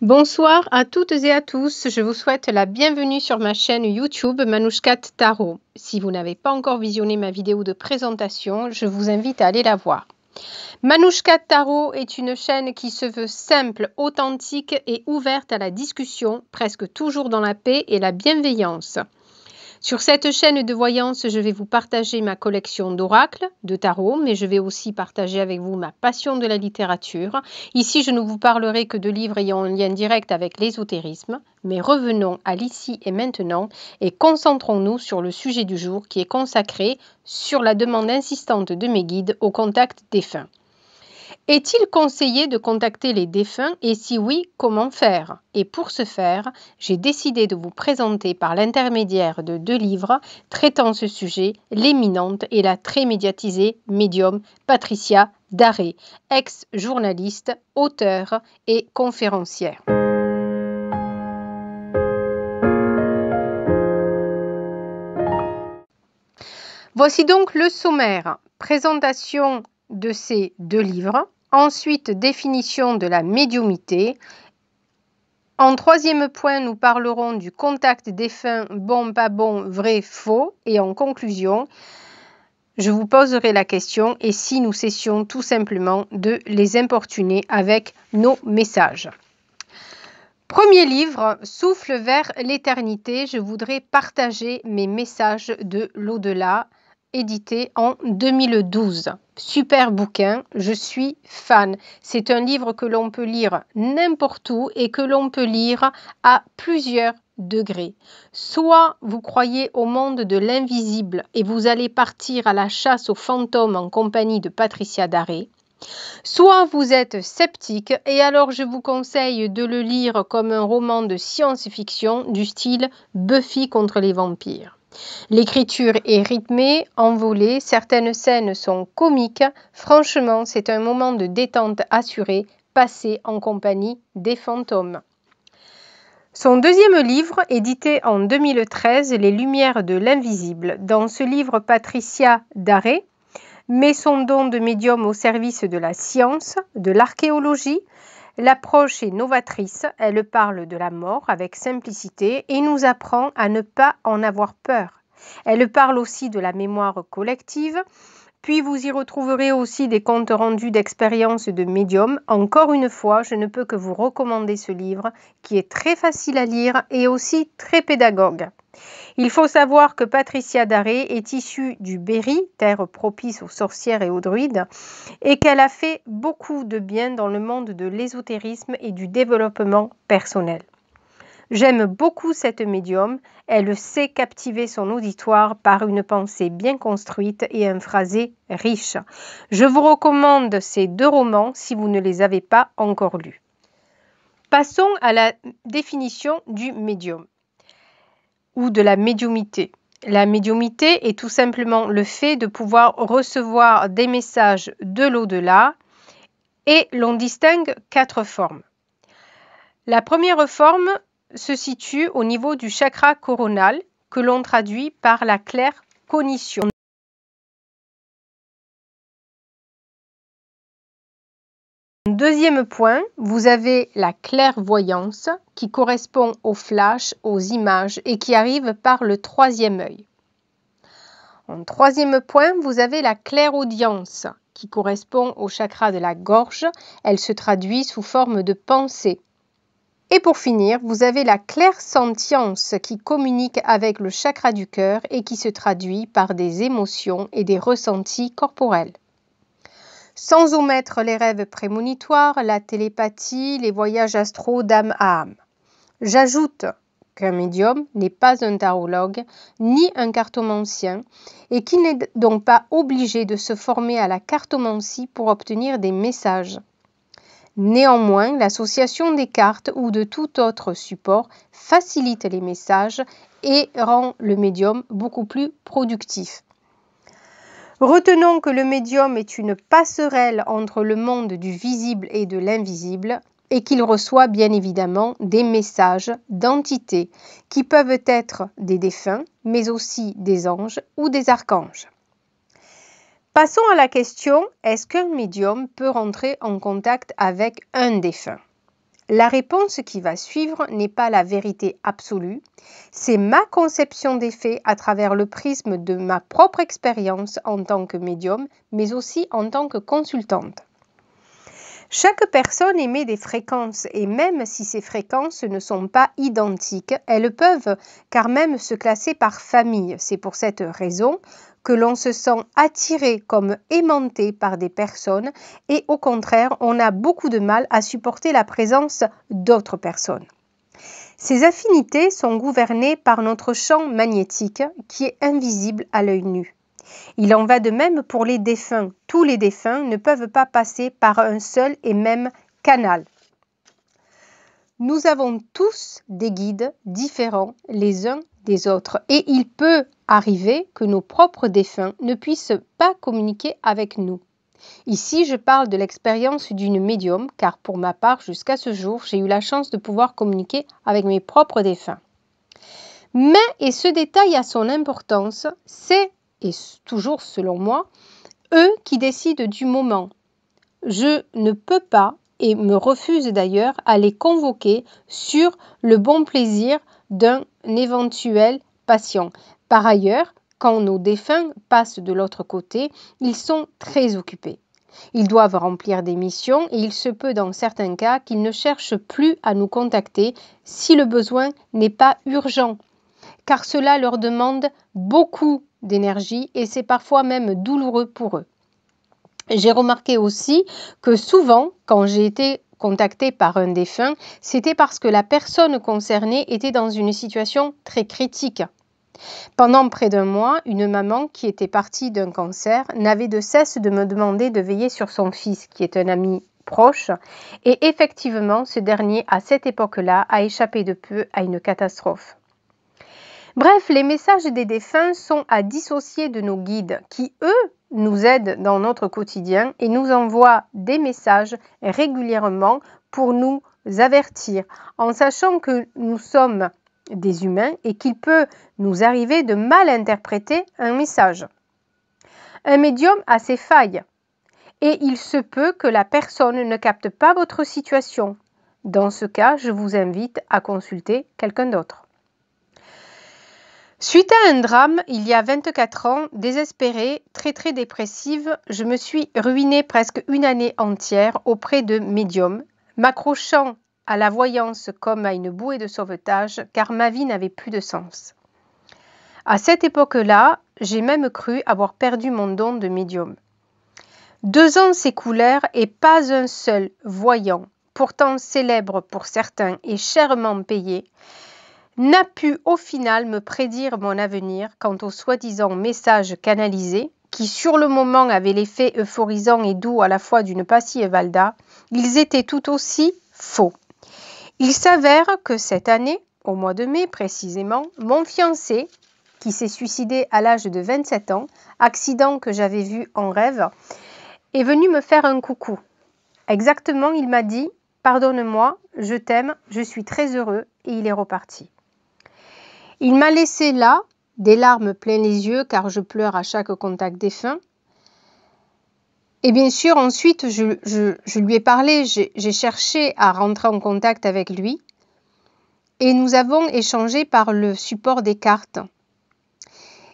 Bonsoir à toutes et à tous, je vous souhaite la bienvenue sur ma chaîne YouTube Manouchkat Tarot. Si vous n'avez pas encore visionné ma vidéo de présentation, je vous invite à aller la voir. Manouchka Tarot est une chaîne qui se veut simple, authentique et ouverte à la discussion, presque toujours dans la paix et la bienveillance. Sur cette chaîne de voyance, je vais vous partager ma collection d'oracles, de tarot, mais je vais aussi partager avec vous ma passion de la littérature. Ici, je ne vous parlerai que de livres ayant un lien direct avec l'ésotérisme, mais revenons à l'ici et maintenant et concentrons-nous sur le sujet du jour qui est consacré sur la demande insistante de mes guides au contact des fins. Est-il conseillé de contacter les défunts et si oui, comment faire Et pour ce faire, j'ai décidé de vous présenter par l'intermédiaire de deux livres traitant ce sujet l'éminente et la très médiatisée médium Patricia Daré, ex-journaliste, auteure et conférencière. Voici donc le sommaire, présentation de ces deux livres, Ensuite, définition de la médiumité. En troisième point, nous parlerons du contact défunt, bon, pas bon, vrai, faux. Et en conclusion, je vous poserai la question et si nous cessions tout simplement de les importuner avec nos messages. Premier livre, Souffle vers l'éternité, je voudrais partager mes messages de l'au-delà édité en 2012. Super bouquin, je suis fan. C'est un livre que l'on peut lire n'importe où et que l'on peut lire à plusieurs degrés. Soit vous croyez au monde de l'invisible et vous allez partir à la chasse aux fantômes en compagnie de Patricia Daré. Soit vous êtes sceptique et alors je vous conseille de le lire comme un roman de science-fiction du style Buffy contre les vampires. L'écriture est rythmée, envolée, certaines scènes sont comiques. Franchement, c'est un moment de détente assurée, passé en compagnie des fantômes. Son deuxième livre, édité en 2013, Les Lumières de l'invisible. Dans ce livre, Patricia Daré met son don de médium au service de la science, de l'archéologie, L'approche est novatrice, elle parle de la mort avec simplicité et nous apprend à ne pas en avoir peur. Elle parle aussi de la mémoire collective puis vous y retrouverez aussi des comptes rendus d'expériences de médium. Encore une fois, je ne peux que vous recommander ce livre qui est très facile à lire et aussi très pédagogue. Il faut savoir que Patricia Daré est issue du Berry, terre propice aux sorcières et aux druides, et qu'elle a fait beaucoup de bien dans le monde de l'ésotérisme et du développement personnel. J'aime beaucoup cette médium. Elle sait captiver son auditoire par une pensée bien construite et un phrasé riche. Je vous recommande ces deux romans si vous ne les avez pas encore lus. Passons à la définition du médium ou de la médiumité. La médiumité est tout simplement le fait de pouvoir recevoir des messages de l'au-delà et l'on distingue quatre formes. La première forme se situe au niveau du chakra coronal, que l'on traduit par la claire cognition. Deuxième point, vous avez la clairvoyance qui correspond aux flashs, aux images et qui arrive par le troisième œil. En troisième point, vous avez la clairaudience qui correspond au chakra de la gorge. Elle se traduit sous forme de pensée. Et pour finir, vous avez la clair-sentience qui communique avec le chakra du cœur et qui se traduit par des émotions et des ressentis corporels. Sans omettre les rêves prémonitoires, la télépathie, les voyages astro d'âme à âme. J'ajoute qu'un médium n'est pas un tarologue ni un cartomancien et qu'il n'est donc pas obligé de se former à la cartomancie pour obtenir des messages. Néanmoins, l'association des cartes ou de tout autre support facilite les messages et rend le médium beaucoup plus productif. Retenons que le médium est une passerelle entre le monde du visible et de l'invisible et qu'il reçoit bien évidemment des messages d'entités qui peuvent être des défunts, mais aussi des anges ou des archanges. Passons à la question est-ce qu'un médium peut rentrer en contact avec un défunt La réponse qui va suivre n'est pas la vérité absolue, c'est ma conception des faits à travers le prisme de ma propre expérience en tant que médium, mais aussi en tant que consultante. Chaque personne émet des fréquences et même si ces fréquences ne sont pas identiques, elles peuvent car même se classer par famille. C'est pour cette raison que l'on se sent attiré comme aimanté par des personnes et au contraire on a beaucoup de mal à supporter la présence d'autres personnes. Ces affinités sont gouvernées par notre champ magnétique qui est invisible à l'œil nu. Il en va de même pour les défunts. Tous les défunts ne peuvent pas passer par un seul et même canal. Nous avons tous des guides différents les uns des autres et il peut arriver que nos propres défunts ne puissent pas communiquer avec nous. Ici, je parle de l'expérience d'une médium, car pour ma part, jusqu'à ce jour, j'ai eu la chance de pouvoir communiquer avec mes propres défunts. Mais, et ce détail a son importance, c'est et toujours selon moi, eux qui décident du moment. Je ne peux pas et me refuse d'ailleurs à les convoquer sur le bon plaisir d'un éventuel patient. Par ailleurs, quand nos défunts passent de l'autre côté, ils sont très occupés. Ils doivent remplir des missions et il se peut dans certains cas qu'ils ne cherchent plus à nous contacter si le besoin n'est pas urgent, car cela leur demande beaucoup d'énergie et c'est parfois même douloureux pour eux. J'ai remarqué aussi que souvent, quand j'ai été contactée par un défunt, c'était parce que la personne concernée était dans une situation très critique. Pendant près d'un mois, une maman qui était partie d'un cancer n'avait de cesse de me demander de veiller sur son fils, qui est un ami proche, et effectivement, ce dernier, à cette époque-là, a échappé de peu à une catastrophe. Bref, les messages des défunts sont à dissocier de nos guides qui, eux, nous aident dans notre quotidien et nous envoient des messages régulièrement pour nous avertir, en sachant que nous sommes des humains et qu'il peut nous arriver de mal interpréter un message. Un médium a ses failles et il se peut que la personne ne capte pas votre situation. Dans ce cas, je vous invite à consulter quelqu'un d'autre. Suite à un drame, il y a 24 ans, désespérée, très très dépressive, je me suis ruinée presque une année entière auprès de médiums, m'accrochant à la voyance comme à une bouée de sauvetage, car ma vie n'avait plus de sens. À cette époque-là, j'ai même cru avoir perdu mon don de médium. Deux ans s'écoulèrent et pas un seul voyant, pourtant célèbre pour certains et chèrement payé, n'a pu au final me prédire mon avenir quant aux soi-disant messages canalisés qui sur le moment avaient l'effet euphorisant et doux à la fois d'une passie et Valda, ils étaient tout aussi faux. Il s'avère que cette année, au mois de mai précisément, mon fiancé, qui s'est suicidé à l'âge de 27 ans, accident que j'avais vu en rêve, est venu me faire un coucou. Exactement, il m'a dit Pardonne-moi, je t'aime, je suis très heureux, et il est reparti. Il m'a laissé là, des larmes plein les yeux, car je pleure à chaque contact défunt. Et bien sûr, ensuite, je, je lui ai parlé, j'ai cherché à rentrer en contact avec lui, et nous avons échangé par le support des cartes.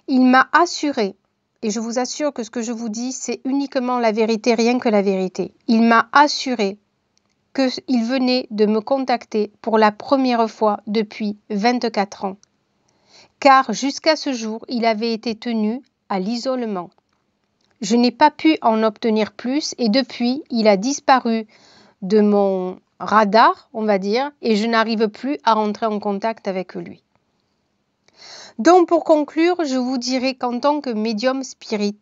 Il m'a assuré, et je vous assure que ce que je vous dis, c'est uniquement la vérité, rien que la vérité. Il m'a assuré qu'il venait de me contacter pour la première fois depuis 24 ans car jusqu'à ce jour il avait été tenu à l'isolement. Je n'ai pas pu en obtenir plus et depuis il a disparu de mon radar, on va dire, et je n'arrive plus à rentrer en contact avec lui. Donc pour conclure, je vous dirai qu'en tant que médium spirit,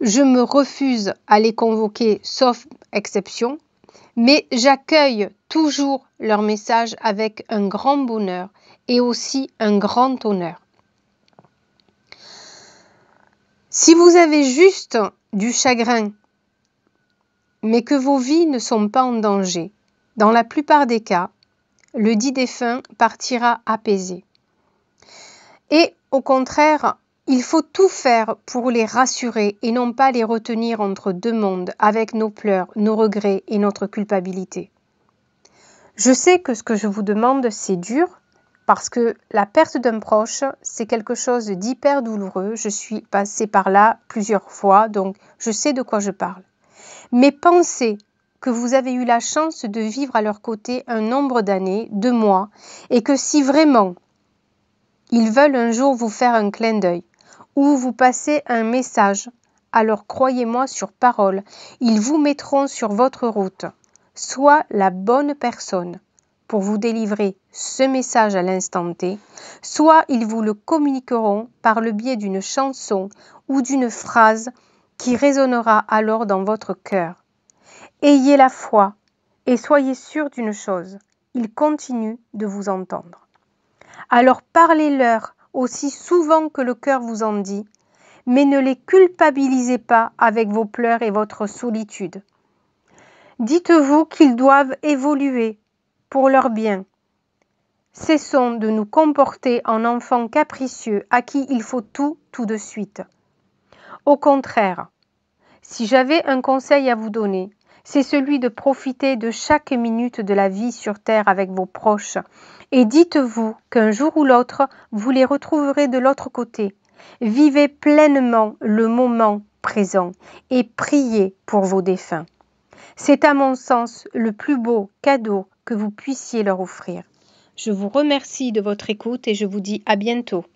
je me refuse à les convoquer sauf exception, mais j'accueille toujours leurs messages avec un grand bonheur et aussi un grand honneur. Si vous avez juste du chagrin, mais que vos vies ne sont pas en danger, dans la plupart des cas, le dit défunt partira apaisé. Et au contraire, il faut tout faire pour les rassurer et non pas les retenir entre deux mondes avec nos pleurs, nos regrets et notre culpabilité. Je sais que ce que je vous demande, c'est dur, parce que la perte d'un proche, c'est quelque chose d'hyper douloureux. Je suis passée par là plusieurs fois, donc je sais de quoi je parle. Mais pensez que vous avez eu la chance de vivre à leur côté un nombre d'années, de mois, et que si vraiment ils veulent un jour vous faire un clin d'œil ou vous passer un message, alors croyez-moi sur parole, ils vous mettront sur votre route. Sois la bonne personne pour vous délivrer ce message à l'instant T, soit ils vous le communiqueront par le biais d'une chanson ou d'une phrase qui résonnera alors dans votre cœur. Ayez la foi et soyez sûr d'une chose, ils continuent de vous entendre. Alors parlez-leur aussi souvent que le cœur vous en dit, mais ne les culpabilisez pas avec vos pleurs et votre solitude. Dites-vous qu'ils doivent évoluer pour leur bien. Cessons de nous comporter en enfants capricieux à qui il faut tout tout de suite. Au contraire, si j'avais un conseil à vous donner, c'est celui de profiter de chaque minute de la vie sur Terre avec vos proches, et dites-vous qu'un jour ou l'autre, vous les retrouverez de l'autre côté. Vivez pleinement le moment présent et priez pour vos défunts. C'est à mon sens le plus beau cadeau que vous puissiez leur offrir. Je vous remercie de votre écoute et je vous dis à bientôt.